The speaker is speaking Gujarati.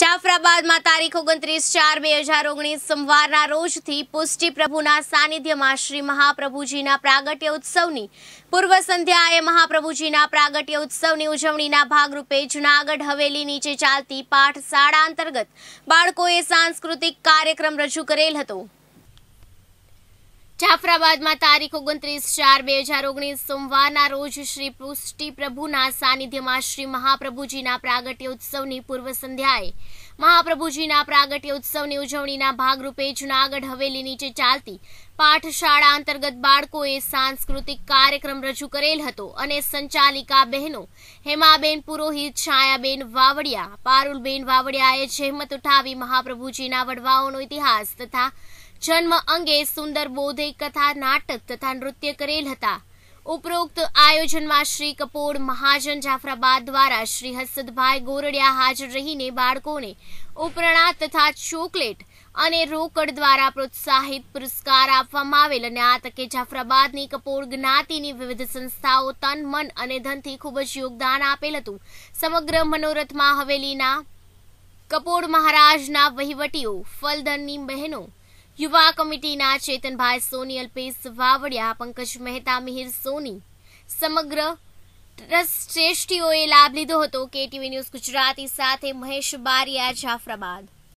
જાફરાબાદમાં તારીખ ઓગણત્રીસ ચાર બે હજાર ઓગણીસ સોમવારના રોજથી પુષ્ટિ પ્રભુના સાનિધ્યમાં શ્રી મહાપ્રભુજીના પ્રાગટ્ય ઉત્સવની પૂર્વ સંધ્યાએ મહાપ્રભુજીના પ્રાગટ્ય ઉત્સવની ઉજવણીના ભાગરૂપે જૂનાગઢ હવેલી નીચે ચાલતી પાઠશાળા અંતર્ગત બાળકોએ સાંસ્કૃતિક કાર્યક્રમ રજૂ કરેલ હતો જાફરાબાદમાં તારીખ ઓગણત્રીસ ચાર બે હજાર ઓગણીસ સોમવારના રોજ શ્રી પુષ્ટિ પ્રભુના સાનિધ્યમાં શ્રી મહાપ્રભુજીના પ્રાગટ્ય ઉત્સવની પૂર્વ સંધ્યાએ મહાપ્રભુજીના પ્રાગટ્ય ઉત્સવની ઉજવણીના ભાગરૂપે જૂનાગઢ હવેલી નીચે ચાલતી પાઠશાળા અંતર્ગત બાળકોએ સાંસ્કૃતિક કાર્યક્રમ રજૂ કરેલ હતો અને સંચાલિકા બહેનો હેમાબેન પુરોહિત છાયાબેન વાવડિયા પારુલબેન વાવડિયાએ જહેમત ઉઠાવી મહાપ્રભુજીના વડવાઓનો ઇતિહાસ તથા જન્મ અંગે સુંદર બોધે કથા નાટક તથા નૃત્ય કરેલ હતા ઉપરોક્ત આયોજનમાં શ્રી કપોળ મહાજન જાફરાબાદ દ્વારા શ્રી હર્ષદભાઈ ગોરડિયા હાજર રહીને બાળકોને ઉપરણા તથા ચોકલેટ અને રોકડ દ્વારા પ્રોત્સાહિત પુરસ્કાર આપવામાં આવેલ અને આ તકે જાફરાબાદની કપોળ જ્ઞાતિની વિવિધ સંસ્થાઓ તન મન અને ધનથી ખૂબ જ યોગદાન આપેલ હતું સમગ્ર મનોરથમાં હવેલીના કપોળ મહારાજના વહીવટીઓ ફલધનની બહેનો યુવા કમિટીના ચેતનભાઈ સોની અલ્પેશ વાવડિયા પંકજ મહેતા મિહિર સોની સમગ્ર શ્રેષ્ઠીઓએ લાભ લીધો હતો કેટીવી ન્યૂઝ ગુજરાતી સાથે મહેશ બારિયા જાફરાબાદ